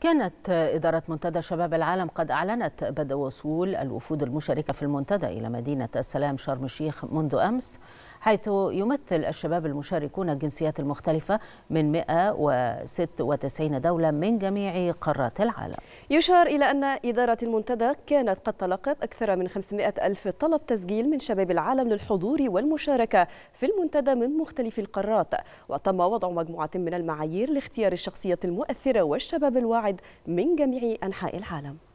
كانت إدارة منتدى شباب العالم قد أعلنت بدء وصول الوفود المشاركة في المنتدى إلى مدينة السلام شرم الشيخ منذ أمس حيث يمثل الشباب المشاركون الجنسيات المختلفة من 196 دولة من جميع قارات العالم يشار إلى أن إدارة المنتدى كانت قد تلقت أكثر من 500 ألف طلب تسجيل من شباب العالم للحضور والمشاركة في المنتدى من مختلف القارات وتم وضع مجموعة من المعايير لاختيار الشخصية المؤثرة والشباب الواعي الموعد من جميع أنحاء العالم